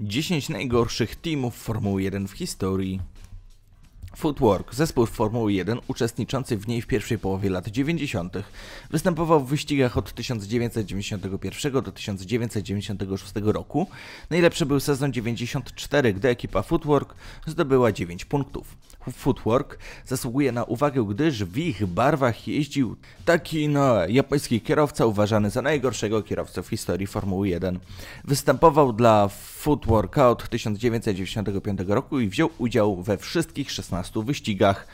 10 najgorszych teamów Formuły 1 w historii. Footwork, zespół Formuły 1 uczestniczący w niej w pierwszej połowie lat 90. Występował w wyścigach od 1991 do 1996 roku. Najlepszy był sezon 94, gdy ekipa Footwork zdobyła 9 punktów. Footwork zasługuje na uwagę, gdyż w ich barwach jeździł taki no japoński kierowca uważany za najgorszego kierowcę w historii Formuły 1. Występował dla Footworka od 1995 roku i wziął udział we wszystkich 16 15 wyścigach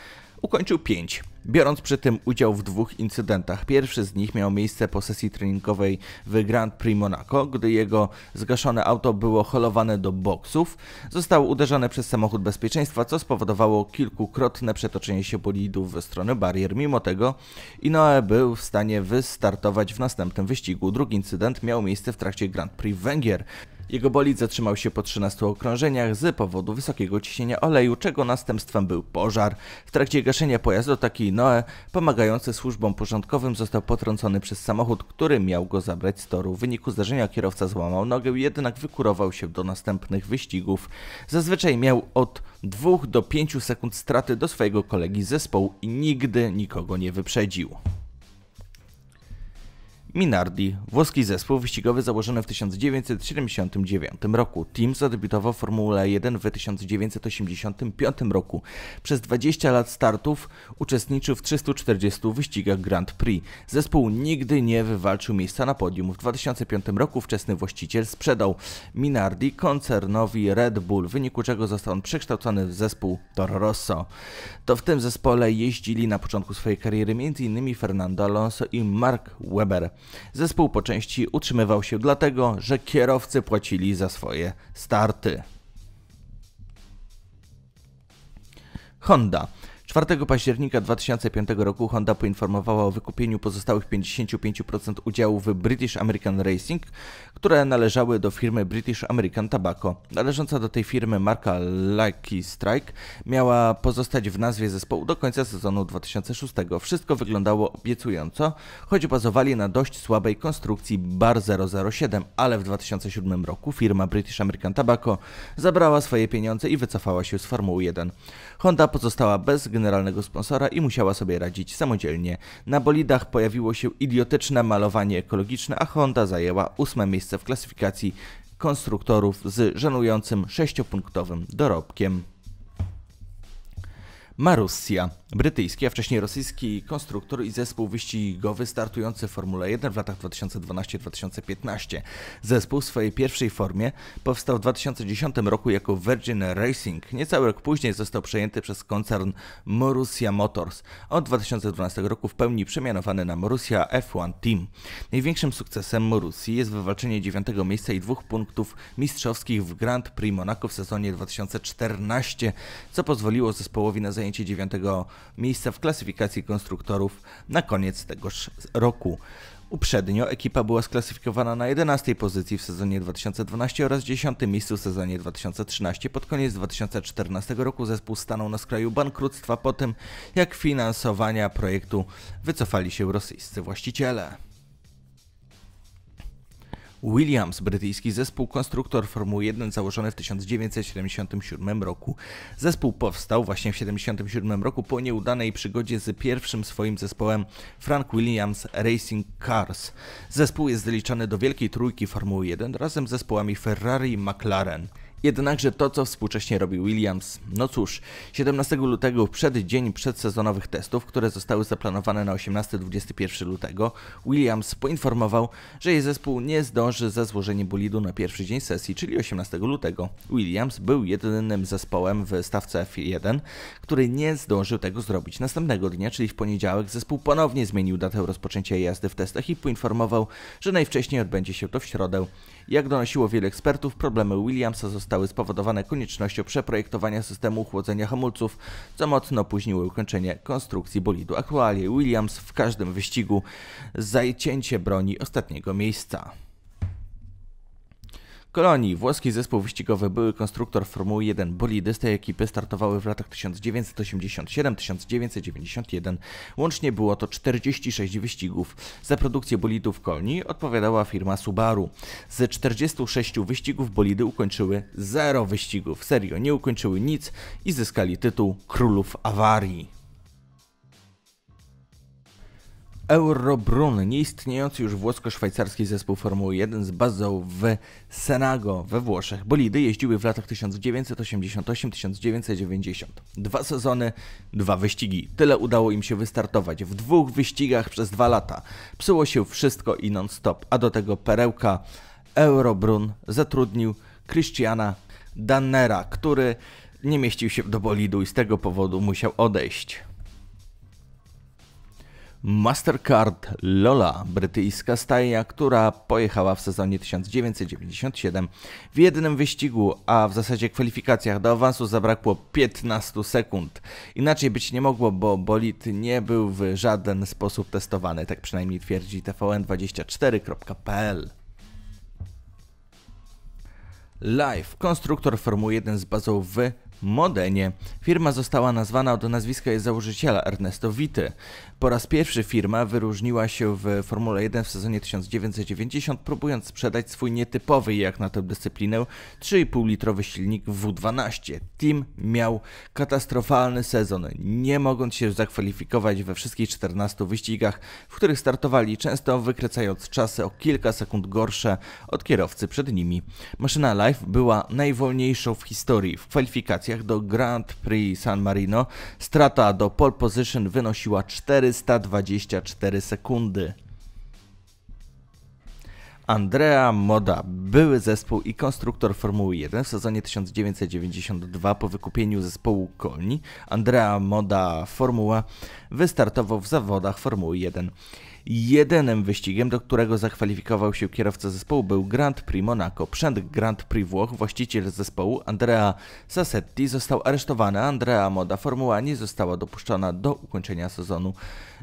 ukończył 5, biorąc przy tym udział w dwóch incydentach. Pierwszy z nich miał miejsce po sesji treningowej w Grand Prix Monaco, gdy jego zgaszone auto było holowane do boksów. Został uderzony przez samochód bezpieczeństwa, co spowodowało kilkukrotne przetoczenie się bolidów w stronę barier. Mimo tego Inoue był w stanie wystartować w następnym wyścigu. Drugi incydent miał miejsce w trakcie Grand Prix Węgier. Jego bolid zatrzymał się po 13 okrążeniach z powodu wysokiego ciśnienia oleju, czego następstwem był pożar. W trakcie gaszenia pojazdu taki Noe, pomagający służbom porządkowym, został potrącony przez samochód, który miał go zabrać z toru. W wyniku zdarzenia kierowca złamał nogę, jednak wykurował się do następnych wyścigów. Zazwyczaj miał od 2 do 5 sekund straty do swojego kolegi zespołu i nigdy nikogo nie wyprzedził. Minardi, włoski zespół wyścigowy założony w 1979 roku. Team zadebiutował w Formule 1 w 1985 roku. Przez 20 lat startów uczestniczył w 340 wyścigach Grand Prix. Zespół nigdy nie wywalczył miejsca na podium. W 2005 roku wczesny właściciel sprzedał Minardi koncernowi Red Bull, w wyniku czego został on przekształcony w zespół Toro Rosso. To w tym zespole jeździli na początku swojej kariery m.in. Fernando Alonso i Mark Webber. Zespół po części utrzymywał się dlatego, że kierowcy płacili za swoje starty. Honda. 4 października 2005 roku Honda poinformowała o wykupieniu pozostałych 55% udziału w British American Racing, które należały do firmy British American Tobacco. Należąca do tej firmy marka Lucky Strike miała pozostać w nazwie zespołu do końca sezonu 2006. Wszystko wyglądało obiecująco, choć bazowali na dość słabej konstrukcji Bar 007, ale w 2007 roku firma British American Tobacco zabrała swoje pieniądze i wycofała się z Formuły 1. Honda pozostała bez generalnego sponsora i musiała sobie radzić samodzielnie. Na bolidach pojawiło się idiotyczne malowanie ekologiczne, a Honda zajęła ósme miejsce miejsce w klasyfikacji konstruktorów z żenującym sześciopunktowym dorobkiem. Marussia, brytyjski, a wcześniej rosyjski konstruktor i zespół wyścigowy startujący w Formule 1 w latach 2012-2015. Zespół w swojej pierwszej formie powstał w 2010 roku jako Virgin Racing. Niecały rok później został przejęty przez koncern Marussia Motors. Od 2012 roku w pełni przemianowany na Marussia F1 Team. Największym sukcesem Marussi jest wywalczenie dziewiątego miejsca i dwóch punktów mistrzowskich w Grand Prix Monaco w sezonie 2014, co pozwoliło zespołowi na zajęcie zajęcie dziewiątego miejsca w klasyfikacji konstruktorów na koniec tegoż roku. Uprzednio ekipa była sklasyfikowana na 11 pozycji w sezonie 2012 oraz 10 miejscu w sezonie 2013. Pod koniec 2014 roku zespół stanął na skraju bankructwa po tym, jak finansowania projektu wycofali się rosyjscy właściciele. Williams, brytyjski zespół konstruktor Formuły 1 założony w 1977 roku. Zespół powstał właśnie w 1977 roku po nieudanej przygodzie z pierwszym swoim zespołem Frank Williams Racing Cars. Zespół jest zaliczany do wielkiej trójki Formuły 1 razem z zespołami Ferrari i McLaren. Jednakże to, co współcześnie robi Williams, no cóż, 17 lutego przed dzień przedsezonowych testów, które zostały zaplanowane na 18-21 lutego, Williams poinformował, że jej zespół nie zdąży ze złożeniem bolidu na pierwszy dzień sesji, czyli 18 lutego. Williams był jedynym zespołem w stawce F1, który nie zdążył tego zrobić. Następnego dnia, czyli w poniedziałek, zespół ponownie zmienił datę rozpoczęcia jazdy w testach i poinformował, że najwcześniej odbędzie się to w środę. Jak donosiło wielu ekspertów, problemy Williamsa zostały zostały spowodowane koniecznością przeprojektowania systemu chłodzenia hamulców, co mocno opóźniło ukończenie konstrukcji bolidu Actualie Williams w każdym wyścigu, zajęcie broni ostatniego miejsca. Kolonii. Włoski zespół wyścigowy były konstruktor Formuły 1. Bolidy z tej ekipy startowały w latach 1987-1991. Łącznie było to 46 wyścigów. Za produkcję bolidów Kolonii odpowiadała firma Subaru. Z 46 wyścigów bolidy ukończyły 0 wyścigów. Serio, nie ukończyły nic i zyskali tytuł Królów Awarii. Eurobrun, nieistniejący już włosko-szwajcarski zespół Formuły 1 z bazą w Senago we Włoszech. Bolidy jeździły w latach 1988-1990. Dwa sezony, dwa wyścigi. Tyle udało im się wystartować. W dwóch wyścigach przez dwa lata. Psuło się wszystko i non-stop. A do tego perełka Eurobrun zatrudnił Christiana Dannera, który nie mieścił się do bolidu i z tego powodu musiał odejść. Mastercard Lola, brytyjska stajnia, która pojechała w sezonie 1997 w jednym wyścigu, a w zasadzie kwalifikacjach do awansu zabrakło 15 sekund. Inaczej być nie mogło, bo bolid nie był w żaden sposób testowany, tak przynajmniej twierdzi tvn24.pl. Live, konstruktor Formuły 1 z bazą w Modenie. Firma została nazwana od nazwiska jej założyciela Ernesto Wity. Po raz pierwszy firma wyróżniła się w Formule 1 w sezonie 1990, próbując sprzedać swój nietypowy jak na tę dyscyplinę 3,5-litrowy silnik W12. Team miał katastrofalny sezon, nie mogąc się zakwalifikować we wszystkich 14 wyścigach, w których startowali, często wykrecając czasy o kilka sekund gorsze od kierowcy przed nimi. Maszyna Life była najwolniejszą w historii w kwalifikacji kwalifikacjach do Grand Prix San Marino strata do pole position wynosiła 424 sekundy. Andrea Moda, były zespół i konstruktor Formuły 1 w sezonie 1992 po wykupieniu zespołu Colni Andrea Moda Formuła wystartował w zawodach Formuły 1. Jedynym wyścigiem, do którego zakwalifikował się kierowca zespołu był Grand Prix Monaco. Przed Grand Prix Włoch właściciel zespołu Andrea Sassetti został aresztowany. Andrea Moda Formuła nie została dopuszczona do ukończenia sezonu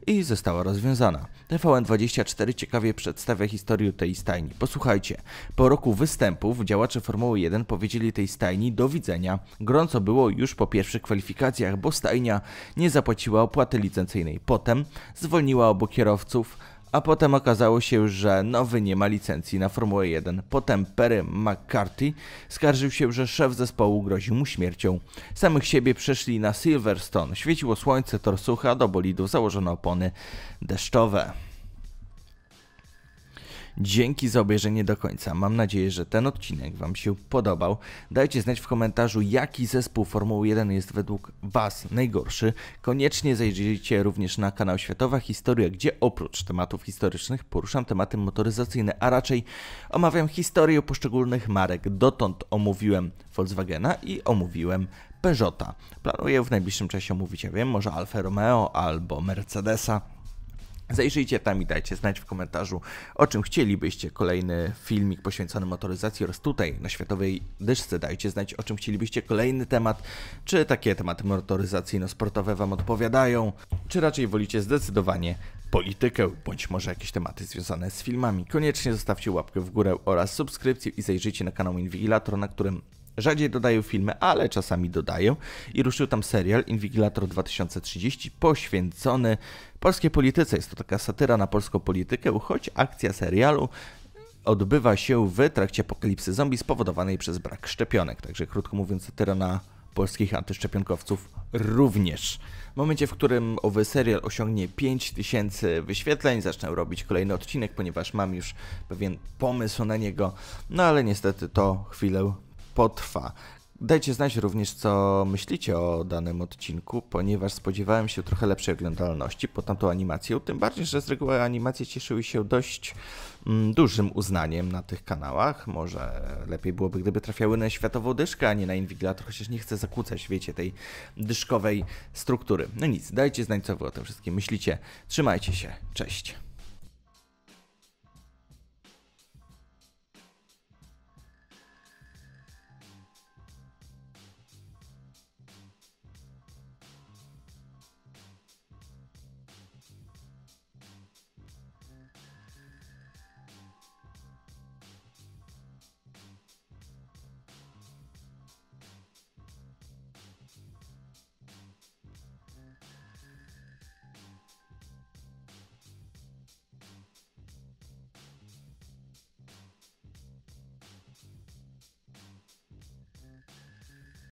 i została rozwiązana. TVN24 ciekawie przedstawia historię tej stajni. Posłuchajcie. Po roku występów działacze Formuły 1 powiedzieli tej stajni do widzenia. Gorąco było już po pierwszych kwalifikacjach, bo stajnia nie zapłaciła opłaty licencyjnej. Potem zwolniła obu kierowców a potem okazało się, że nowy nie ma licencji na Formułę 1. Potem Perry McCarthy skarżył się, że szef zespołu groził mu śmiercią. Samych siebie przeszli na Silverstone. Świeciło słońce, torsucha, do bolidów założono opony deszczowe. Dzięki za obejrzenie do końca. Mam nadzieję, że ten odcinek Wam się podobał. Dajcie znać w komentarzu, jaki zespół Formuły 1 jest według Was najgorszy. Koniecznie zajrzyjcie również na kanał Światowa Historia, gdzie oprócz tematów historycznych poruszam tematy motoryzacyjne, a raczej omawiam historię poszczególnych marek. Dotąd omówiłem Volkswagena i omówiłem Peugeota. Planuję w najbliższym czasie omówić, ja wiem, może Alfa Romeo albo Mercedesa. Zajrzyjcie tam i dajcie znać w komentarzu, o czym chcielibyście kolejny filmik poświęcony motoryzacji oraz tutaj na światowej dyszce dajcie znać, o czym chcielibyście kolejny temat, czy takie tematy motoryzacyjno-sportowe Wam odpowiadają, czy raczej wolicie zdecydowanie politykę, bądź może jakieś tematy związane z filmami. Koniecznie zostawcie łapkę w górę oraz subskrypcję i zajrzyjcie na kanał Inwigilator, na którym Rzadziej dodaję filmy, ale czasami dodaję. I ruszył tam serial Inwigilator 2030 poświęcony polskiej polityce. Jest to taka satyra na polską politykę, choć akcja serialu odbywa się w trakcie apokalipsy zombie spowodowanej przez brak szczepionek. Także krótko mówiąc, satyra na polskich antyszczepionkowców również. W momencie, w którym owy serial osiągnie 5000 wyświetleń, zacznę robić kolejny odcinek, ponieważ mam już pewien pomysł na niego, no ale niestety to chwilę potrwa. Dajcie znać również, co myślicie o danym odcinku, ponieważ spodziewałem się trochę lepszej oglądalności pod tamtą animację, tym bardziej, że z reguły animacje cieszyły się dość mm, dużym uznaniem na tych kanałach. Może lepiej byłoby, gdyby trafiały na światową dyszkę, a nie na Invigilator, chociaż nie chcę zakłócać, wiecie, tej dyszkowej struktury. No nic, dajcie znać, co wy o tym wszystkim myślicie. Trzymajcie się, cześć!